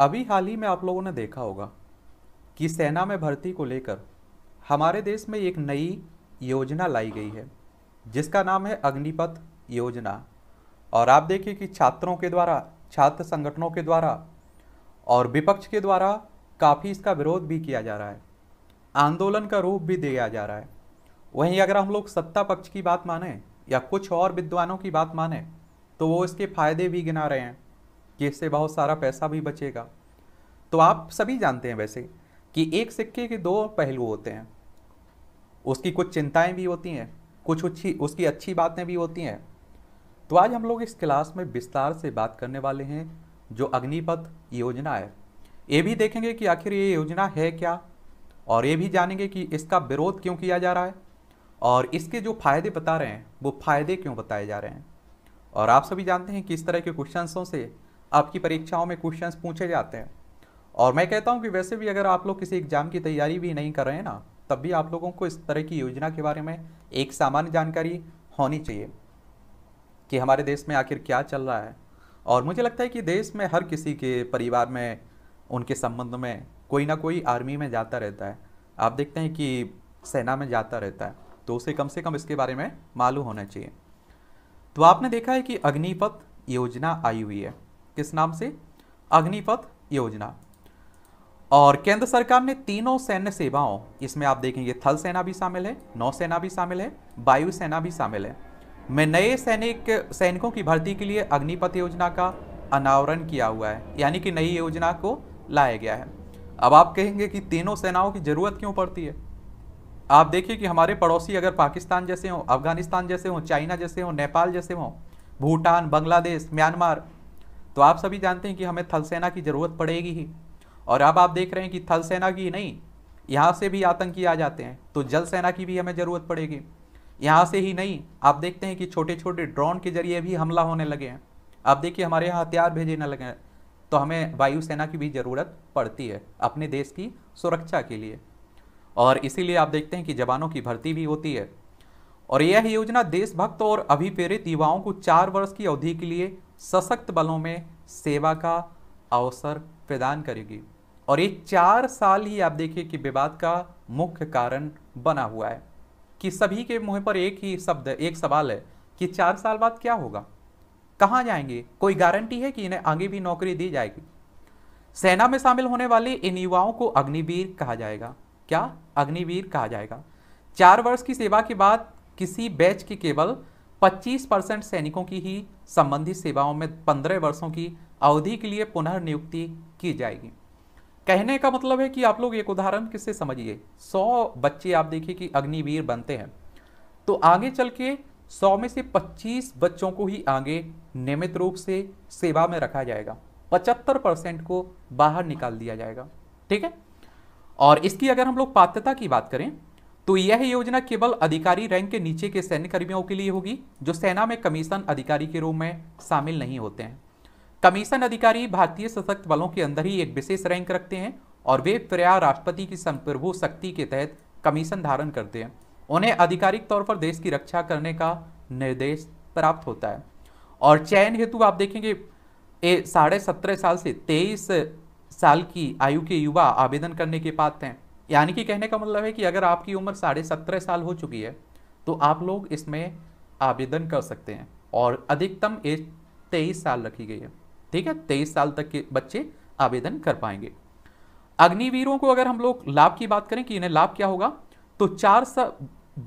अभी हाल ही में आप लोगों ने देखा होगा कि सेना में भर्ती को लेकर हमारे देश में एक नई योजना लाई गई है जिसका नाम है अग्निपथ योजना और आप देखिए कि छात्रों के द्वारा छात्र संगठनों के द्वारा और विपक्ष के द्वारा काफ़ी इसका विरोध भी किया जा रहा है आंदोलन का रूप भी दिया जा रहा है वहीं अगर हम लोग सत्ता पक्ष की बात माने या कुछ और विद्वानों की बात माने तो वो इसके फायदे भी गिना रहे हैं कि इससे बहुत सारा पैसा भी बचेगा तो आप सभी जानते हैं वैसे कि एक सिक्के के दो पहलू होते हैं उसकी कुछ चिंताएं भी होती हैं कुछ अच्छी उसकी अच्छी बातें भी होती हैं तो आज हम लोग इस क्लास में विस्तार से बात करने वाले हैं जो अग्निपथ योजना है ये भी देखेंगे कि आखिर ये योजना है क्या और ये भी जानेंगे कि इसका विरोध क्यों किया जा रहा है और इसके जो फायदे बता रहे हैं वो फायदे क्यों बताए जा रहे हैं और आप सभी जानते हैं कि इस तरह के क्वेश्चनों से आपकी परीक्षाओं में क्वेश्चंस पूछे जाते हैं और मैं कहता हूँ कि वैसे भी अगर आप लोग किसी एग्ज़ाम की तैयारी भी नहीं कर रहे हैं ना तब भी आप लोगों को इस तरह की योजना के बारे में एक सामान्य जानकारी होनी चाहिए कि हमारे देश में आखिर क्या चल रहा है और मुझे लगता है कि देश में हर किसी के परिवार में उनके संबंध में कोई ना कोई आर्मी में जाता रहता है आप देखते हैं कि सेना में जाता रहता है तो उसे कम से कम इसके बारे में मालूम होना चाहिए तो आपने देखा है कि अग्निपथ योजना आई हुई है किस नाम से अग्निपथ योजना और केंद्र सरकार ने तीनों सैन्य सेवाओं इसमें आप देखेंगे थल सेना भी शामिल है नौसेना भी शामिल है वायु सेना भी शामिल है में नए सैनिक सैनिकों की भर्ती के लिए अग्निपथ योजना का अनावरण किया हुआ है यानी कि नई योजना को लाया गया है अब आप कहेंगे कि तीनों सेनाओं की ज़रूरत क्यों पड़ती है आप देखिए कि हमारे पड़ोसी अगर पाकिस्तान जैसे हों अफगानिस्तान जैसे हों चाइना जैसे हों नेपाल जैसे हों भूटान बांग्लादेश म्यांमार तो आप सभी जानते हैं कि हमें थल सेना की ज़रूरत पड़ेगी ही और अब आप देख रहे हैं कि थल सेना की नहीं यहाँ से भी आतंकी आ जाते हैं तो जल सेना की भी हमें ज़रूरत पड़ेगी यहाँ से ही नहीं आप देखते हैं कि छोटे छोटे ड्रोन के जरिए भी हमला होने लगे हैं आप देखिए हमारे यहाँ हथियार भेजने लगे हैं तो हमें वायुसेना की भी ज़रूरत पड़ती है अपने देश की सुरक्षा के लिए और इसीलिए आप देखते हैं कि जवानों की भर्ती भी होती है और यह योजना देशभक्त और अभिप्रेरित युवाओं को चार वर्ष की अवधि के लिए सशक्त बलों में सेवा का अवसर प्रदान करेगी और ये चार साल ही आप देखिए कि विवाद का मुख्य कारण बना हुआ है कि सभी के मुंह पर एक ही शब्द एक सवाल है कि चार साल बाद क्या होगा कहाँ जाएंगे कोई गारंटी है कि इन्हें आगे भी नौकरी दी जाएगी सेना में शामिल होने वाले इन युवाओं को अग्निवीर कहा जाएगा क्या अग्निवीर कहा जाएगा चार वर्ष की सेवा के बाद किसी बैच के केवल 25 परसेंट सैनिकों की ही संबंधित सेवाओं में 15 वर्षों की अवधि के लिए पुनः नियुक्ति की जाएगी कहने का मतलब है कि आप लोग एक उदाहरण किससे समझिए 100 बच्चे आप देखिए कि अग्निवीर बनते हैं तो आगे चल के सौ में से 25 बच्चों को ही आगे नियमित रूप से सेवा में रखा जाएगा 75 परसेंट को बाहर निकाल दिया जाएगा ठीक है और इसकी अगर हम लोग पात्रता की बात करें तो यह योजना केवल अधिकारी रैंक के नीचे के सैन्य कर्मियों के लिए होगी जो सेना में कमीशन अधिकारी के रूप में शामिल नहीं होते हैं कमीशन अधिकारी भारतीय सशक्त बलों के अंदर ही एक विशेष रैंक रखते हैं और वे प्रया राष्ट्रपति की संप्रभु शक्ति के तहत कमीशन धारण करते हैं उन्हें आधिकारिक तौर पर देश की रक्षा करने का निर्देश प्राप्त होता है और चयन हेतु आप देखेंगे साढ़े सत्रह साल से तेईस साल की आयु के युवा आवेदन करने के पात्र हैं यानी कि कहने का मतलब है कि अगर आपकी उम्र साढ़े सत्रह साल हो चुकी है तो आप लोग इसमें आवेदन कर सकते हैं और अधिकतम एज तेईस साल रखी गई है ठीक है तेईस साल तक के बच्चे आवेदन कर पाएंगे अग्निवीरों को अगर हम लोग लाभ की बात करें कि इन्हें लाभ क्या होगा तो चार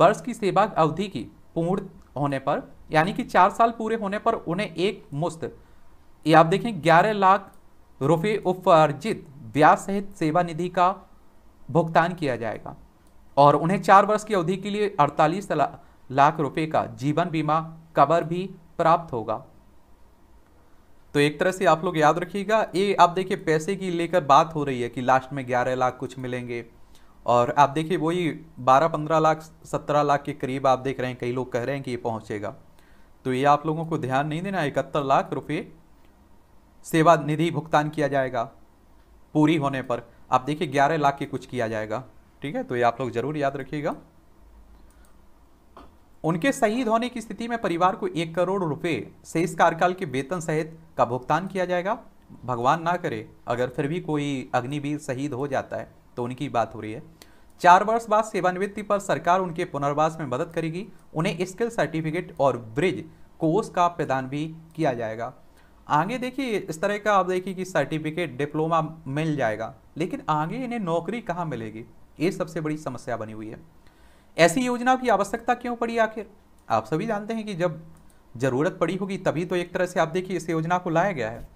वर्ष की सेवा अवधि की पूर्ण होने पर यानी कि चार साल पूरे होने पर उन्हें एक मुस्त ये आप देखें ग्यारह लाख रुपये उपार्जित ब्याज सहित सेवा निधि का भुगतान किया जाएगा और उन्हें चार वर्ष की अवधि के लिए अड़तालीस लाख रुपए का जीवन बीमा कवर भी प्राप्त होगा तो एक तरह से आप लोग याद रखिएगा ये आप देखिए पैसे की लेकर बात हो रही है कि लास्ट में ग्यारह लाख कुछ मिलेंगे और आप देखिए वही बारह पंद्रह लाख सत्रह लाख के करीब आप देख रहे हैं कई लोग कह रहे हैं कि ये पहुंचेगा तो ये आप लोगों को ध्यान नहीं देना इकहत्तर लाख रुपये सेवा निधि भुगतान किया जाएगा पूरी होने पर आप देखिए ग्यारह लाख के कुछ किया जाएगा ठीक है तो ये आप लोग जरूर याद रखिएगा उनके शहीद होने की स्थिति में परिवार को एक करोड़ रुपए शेष कार्यकाल के वेतन सहित का भुगतान किया जाएगा भगवान ना करे अगर फिर भी कोई अग्निवीर शहीद हो जाता है तो उनकी बात हो रही है चार वर्ष बाद सेवानिवृत्ति पर सरकार उनके पुनर्वास में मदद करेगी उन्हें स्किल सर्टिफिकेट और ब्रिज कोर्स का प्रदान भी किया जाएगा आगे देखिए इस तरह का आप देखिए कि सर्टिफिकेट डिप्लोमा मिल जाएगा लेकिन आगे इन्हें नौकरी कहाँ मिलेगी ये सबसे बड़ी समस्या बनी हुई है ऐसी योजनाओं की आवश्यकता क्यों पड़ी आखिर आप सभी जानते हैं कि जब ज़रूरत पड़ी होगी तभी तो एक तरह से आप देखिए इस योजना को लाया गया है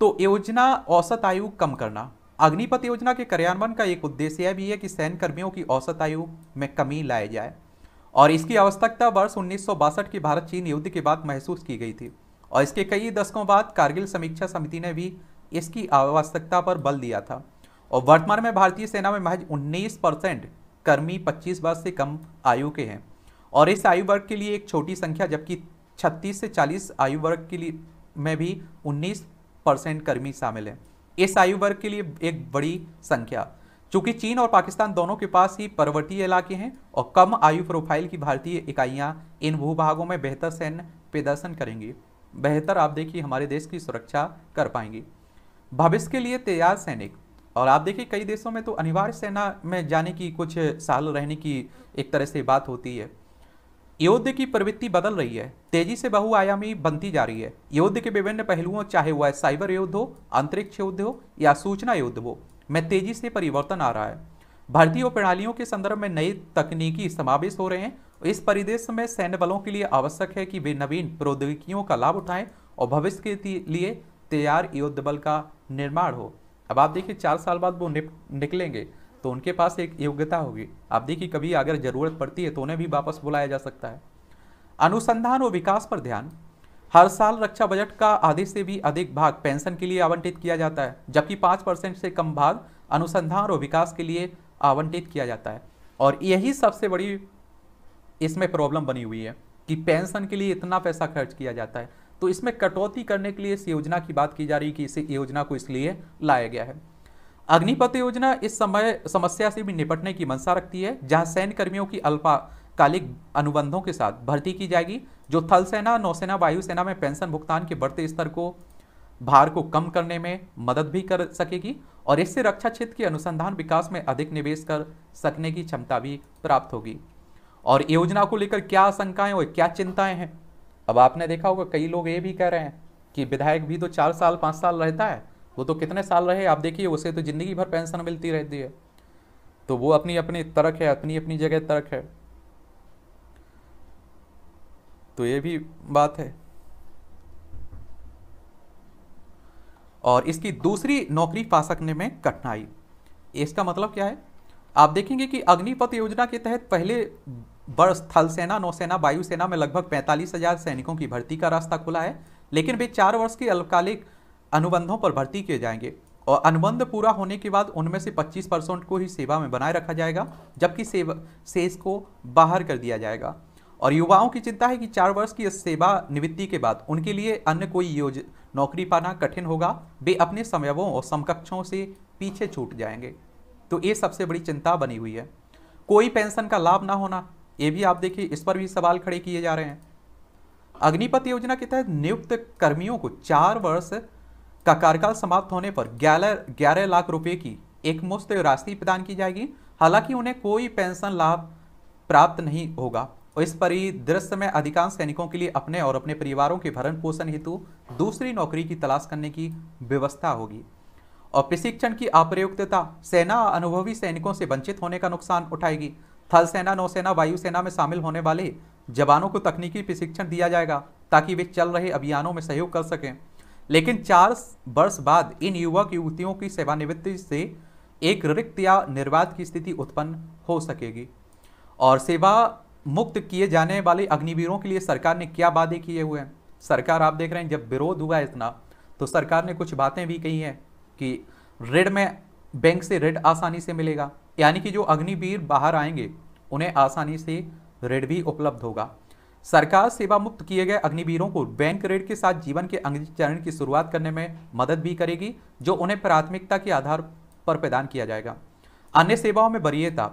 तो योजना औसत आयु कम करना अग्निपथ योजना के कार्यान्वयन का एक उद्देश्य यह भी है कि सैन्य कर्मियों की औसत आयु में कमी लाई जाए और इसकी आवश्यकता वर्ष उन्नीस के भारत चीन युद्ध के बाद महसूस की गई थी और इसके कई दशकों बाद कारगिल समीक्षा समिति ने भी इसकी आवश्यकता पर बल दिया था और वर्तमान में भारतीय सेना में महज 19 परसेंट कर्मी 25 वर्ष से कम आयु के हैं और इस आयु वर्ग के लिए एक छोटी संख्या जबकि 36 से 40 आयु वर्ग के लिए में भी 19 परसेंट कर्मी शामिल हैं इस आयु वर्ग के लिए एक बड़ी संख्या चूंकि चीन और पाकिस्तान दोनों के पास ही पर्वतीय इलाके हैं और कम आयु प्रोफाइल की भारतीय इकाइयां इन भूभागों में बेहतर सैन्य प्रदर्शन करेंगी बेहतर आप देखिए हमारे देश की सुरक्षा कर पाएंगे भविष्य के लिए तैयार सैनिक और आप देखिए कई देशों में तो अनिवार्य सेना में जाने की कुछ साल रहने की एक तरह से बात होती है युद्ध की प्रवृत्ति बदल रही है तेजी से बहुआयामी बनती जा रही है युद्ध के विभिन्न पहलुओं चाहे वह साइबर युद्ध हो अंतरिक्ष युद्ध हो या सूचना युद्ध हो में तेजी से परिवर्तन आ रहा है भारतीय प्रणालियों के संदर्भ में नई तकनीकी समावेश हो रहे हैं इस परिदेश में सैन्य बलों के लिए आवश्यक है कि वे नवीन प्रौद्योगिकियों का लाभ उठाएं और भविष्य के लिए तैयार युद्ध बल का निर्माण हो अब आप देखिए चार साल बाद वो निकलेंगे तो उनके पास एक योग्यता होगी आप देखिए कभी अगर ज़रूरत पड़ती है तो उन्हें भी वापस बुलाया जा सकता है अनुसंधान और विकास पर ध्यान हर साल रक्षा बजट का आधे से भी अधिक भाग पेंशन के लिए आवंटित किया जाता है जबकि पाँच परसेंट से कम भाग अनुसंधान और विकास के लिए आवंटित किया जाता है और यही सबसे बड़ी इसमें प्रॉब्लम बनी हुई है कि पेंशन के लिए इतना पैसा खर्च किया जाता है तो इसमें कटौती करने के लिए इस योजना की बात की जा रही है कि इस योजना को इसलिए लाया गया है अग्निपथ योजना इस समय समस्या से भी निपटने की मंशा रखती है जहां सैन्य कर्मियों की अल्पकालिक अनुबंधों के साथ भर्ती की जाएगी जो थल सेना नौसेना वायुसेना में पेंशन भुगतान के बढ़ते स्तर को भार को कम करने में मदद भी कर सकेगी और इससे रक्षा क्षेत्र के अनुसंधान विकास में अधिक निवेश कर सकने की क्षमता भी प्राप्त होगी और योजना को लेकर क्या आशंकाएं और क्या चिंताएं हैं अब आपने देखा होगा कई लोग ये भी कह रहे हैं कि विधायक भी तो चार साल पाँच साल रहता है वो तो कितने साल रहे आप देखिए उसे तो ज़िंदगी भर पेंशन मिलती रहती है तो वो अपनी अपनी तर्क है अपनी अपनी जगह तर्क है तो ये भी बात है और इसकी दूसरी नौकरी पा सकने में कठिनाई इसका मतलब क्या है आप देखेंगे कि अग्निपथ योजना के तहत पहले बड़ स्थल सेना नौसेना वायुसेना में लगभग पैंतालीस हजार सैनिकों की भर्ती का रास्ता खुला है लेकिन वे चार वर्ष के अल्पकालिक अनुबंधों पर भर्ती किए जाएंगे और अनुबंध पूरा होने के बाद उनमें से 25 परसेंट को ही सेवा में बनाए रखा जाएगा जबकि सेवा सेस को बाहर कर दिया जाएगा और युवाओं की चिंता है कि चार वर्ष की सेवा निवृत्ति के बाद उनके लिए अन्य कोई योज नौकरी पाना कठिन होगा वे अपने समयों और समकक्षों से पीछे छूट जाएंगे तो ये सबसे बड़ी चिंता बनी हुई है कोई पेंशन का लाभ ना होना ये भी आप देखिए इस पर भी सवाल खड़े किए जा रहे हैं अग्निपथ योजना के तहत नियुक्त कर्मियों को चार वर्ष का कार्यकाल समाप्त होने पर ग्यारह लाख रुपए की एकमुश्त राशि प्रदान की जाएगी हालांकि उन्हें कोई पेंशन लाभ प्राप्त नहीं होगा और इस परिदृश्य में अधिकांश सैनिकों के लिए अपने और अपने परिवारों के भरण पोषण हेतु दूसरी नौकरी की तलाश करने की व्यवस्था होगी और प्रशिक्षण की अप्रयुक्तता सेना अनुभवी सैनिकों से वंचित होने का नुकसान उठाएगी थल सेना नौसेना वायुसेना में शामिल होने वाले जवानों को तकनीकी प्रशिक्षण दिया जाएगा ताकि वे चल रहे अभियानों में सहयोग कर सकें लेकिन चार वर्ष बाद इन युवक युवतियों की सेवानिवृत्ति से एक रिक्त या निर्वाध की स्थिति उत्पन्न हो सकेगी और सेवा मुक्त किए जाने वाले अग्निवीरों के लिए सरकार ने क्या वादे किए हुए हैं सरकार आप देख रहे हैं जब विरोध हुआ इतना तो सरकार ने कुछ बातें भी कही हैं कि ऋण में बैंक से ऋण आसानी से मिलेगा यानी कि जो अग्निवीर बाहर आएंगे उन्हें आसानी से ऋण भी उपलब्ध होगा सरकार सेवा मुक्त किए गए अग्निवीरों को बैंक ऋण के साथ जीवन के चरण की शुरुआत करने में मदद भी करेगी जो उन्हें प्राथमिकता के आधार पर प्रदान किया जाएगा अन्य सेवाओं में वरीयता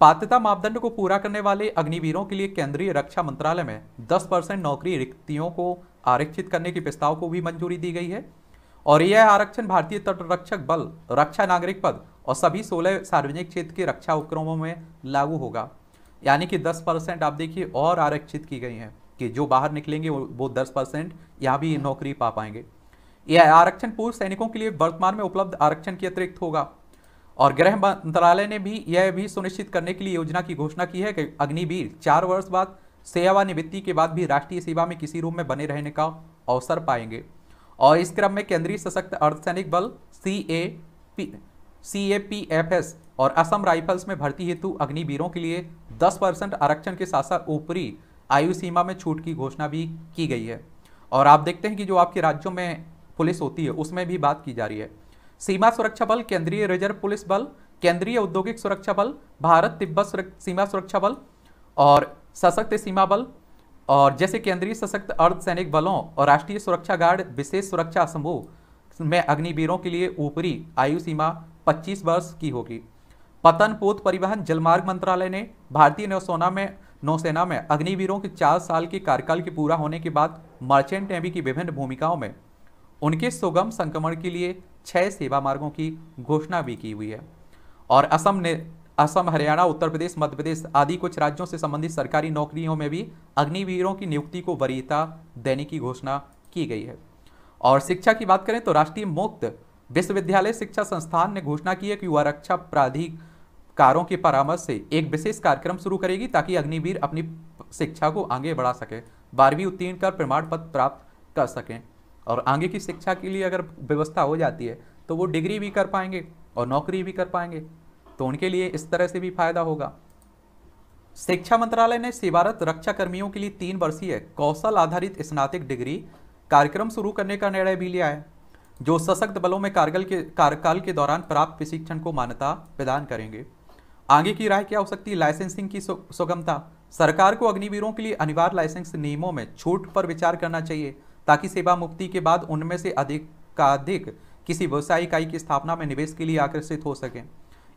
पात्रता मापदंड को पूरा करने वाले अग्निवीरों के लिए केंद्रीय रक्षा मंत्रालय में 10 परसेंट नौकरी रिक्तियों को आरक्षित करने के प्रस्ताव को भी मंजूरी दी गई है और यह आरक्षण भारतीय तटरक्षक बल रक्षा नागरिक पद और सभी 16 सार्वजनिक क्षेत्र के रक्षा उपक्रमों में लागू होगा यानी कि 10 परसेंट आप देखिए और आरक्षित की गई हैं कि जो बाहर निकलेंगे वो दस परसेंट यहाँ भी नौकरी पा पाएंगे यह आरक्षण पूर्व सैनिकों के लिए वर्तमान में उपलब्ध आरक्षण के अतिरिक्त होगा और गृह मंत्रालय ने भी यह भी सुनिश्चित करने के लिए योजना की घोषणा की है कि अग्निवीर चार वर्ष बाद सेवानिवृत्ति के बाद भी राष्ट्रीय सेवा में किसी रूप में बने रहने का अवसर पाएंगे और इस क्रम में केंद्रीय सशक्त अर्धसैनिक बल C A P C A P F S और असम राइफल्स में भर्ती हेतु अग्निवीरों के लिए 10 परसेंट आरक्षण के साथ साथ ऊपरी आयु सीमा में छूट की घोषणा भी की गई है और आप देखते हैं कि जो आपके राज्यों में पुलिस होती है उसमें भी बात की जा रही है सीमा सुरक्षा बल केंद्रीय रिजर्व पुलिस बल केंद्रीय औद्योगिक सुरक्षा बल भारत तिब्बत सीमा सुरक्षा बल और सशक्त सीमा बल और जैसे केंद्रीय सशक्त अर्धसैनिक बलों और राष्ट्रीय सुरक्षा गार्ड विशेष सुरक्षा समूह में अग्निवीरों के लिए ऊपरी आयु सीमा 25 वर्ष की होगी पतन पोत परिवहन जलमार्ग मंत्रालय ने भारतीय नौसेना में नौसेना में अग्निवीरों के चार साल के कार्यकाल के पूरा होने के बाद मर्चेंट नेवी की विभिन्न भूमिकाओं में उनके सुगम संक्रमण के लिए छह सेवा मार्गों की घोषणा भी की हुई है और असम ने असम हरियाणा उत्तर प्रदेश मध्य प्रदेश आदि कुछ राज्यों से संबंधित सरकारी नौकरियों में भी अग्निवीरों की नियुक्ति को वरीयता देने की घोषणा की गई है और शिक्षा की बात करें तो राष्ट्रीय मुक्त विश्वविद्यालय शिक्षा संस्थान ने घोषणा की है कि युवा रक्षा प्राधिकारों के परामर्श से एक विशेष कार्यक्रम शुरू करेगी ताकि अग्निवीर अपनी शिक्षा को आगे बढ़ा सके बारहवीं उत्तीर्ण कर प्रमाण पत्र प्राप्त कर सकें और आगे की शिक्षा के लिए अगर व्यवस्था हो जाती है तो वो डिग्री भी कर पाएंगे और नौकरी भी कर पाएंगे तो उनके लिए इस तरह से भी फायदा होगा शिक्षा मंत्रालय ने सेवारत रक्षा कर्मियों के लिए तीन वर्षीय कौशल आधारित स्नातक डिग्री कार्यक्रम शुरू करने का निर्णय भी लिया है जो सशक्त बलों में कारगल के कार्यकाल के दौरान प्राप्त प्रशिक्षण को मान्यता प्रदान करेंगे आगे की राय क्या हो सकती है लाइसेंसिंग की सुगमता सरकार को अग्निवीरों के लिए अनिवार्य लाइसेंस नियमों में छूट पर विचार करना चाहिए ताकि सेवा मुक्ति के बाद उनमें से अधिक का अधिक किसी व्यवसाय इकाई की स्थापना में निवेश के लिए आकर्षित हो सकें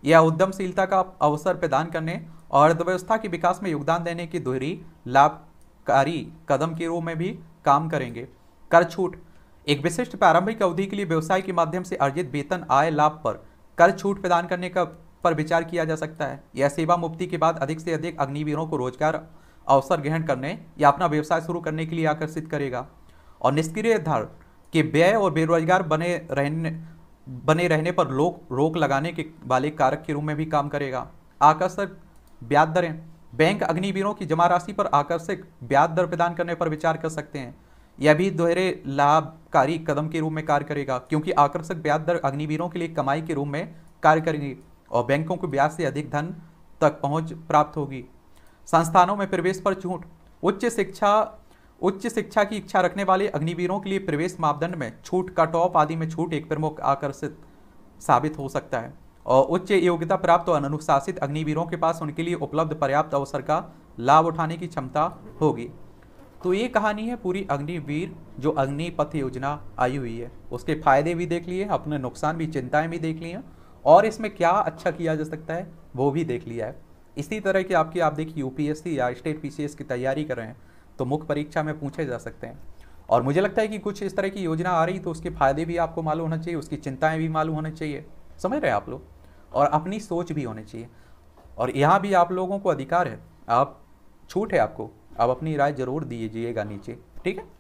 यह उद्यमशीलता का अवसर प्रदान करने और अर्थव्यवस्था के विकास में योगदान देने की दोहरी लाभकारी कदम के रूप में भी काम करेंगे कर छूट एक विशिष्ट प्रारंभिक अवधि के लिए व्यवसाय के माध्यम से अर्जित वेतन आय लाभ पर कर छूट प्रदान करने का पर विचार किया जा सकता है यह सेवा मुक्ति के बाद अधिक से अधिक अग्निवीरों को रोजगार अवसर ग्रहण करने या अपना व्यवसाय शुरू करने के लिए आकर्षित करेगा और निष्क्रिय धार के व्यय और बेरोजगार बने रहने बने रहने पर लोग रोक लगाने के वाले कारक के रूप में भी काम करेगा आकर्षक ब्याज दरें बैंक अग्निवीरों की जमा राशि पर आकर्षक ब्याज दर प्रदान करने पर विचार कर सकते हैं यह भी दोहरे लाभकारी कदम के रूप में कार्य करेगा क्योंकि आकर्षक ब्याज दर अग्निवीरों के लिए कमाई के रूप में कार्य करेगी और बैंकों को ब्याज से अधिक धन तक पहुंच प्राप्त होगी संस्थानों में प्रवेश पर छूट उच्च शिक्षा उच्च शिक्षा की इच्छा रखने वाले अग्निवीरों के लिए प्रवेश मापदंड में छूट कट ऑफ आदि में छूट एक प्रमुख आकर्षित साबित हो सकता है और उच्च योग्यता प्राप्त और अनुशासित अग्निवीरों के पास उनके लिए उपलब्ध पर्याप्त अवसर का लाभ उठाने की क्षमता होगी तो ये कहानी है पूरी अग्निवीर जो अग्निपथ योजना आई हुई है उसके फायदे भी देख लिए अपने नुकसान भी चिंताएं भी देख ली हैं और इसमें क्या अच्छा किया जा सकता है वो भी देख लिया है इसी तरह की आपकी आप देखिए यूपीएससी या स्टेट पीसीएस की तैयारी कर रहे हैं तो मुख्य परीक्षा में पूछे जा सकते हैं और मुझे लगता है कि कुछ इस तरह की योजना आ रही तो उसके फायदे भी आपको मालूम होना चाहिए उसकी चिंताएं भी मालूम होना चाहिए समझ रहे हैं आप लोग और अपनी सोच भी होनी चाहिए और यहाँ भी आप लोगों को अधिकार है आप छूट है आपको आप अपनी राय जरूर दीजिएगा नीचे ठीक है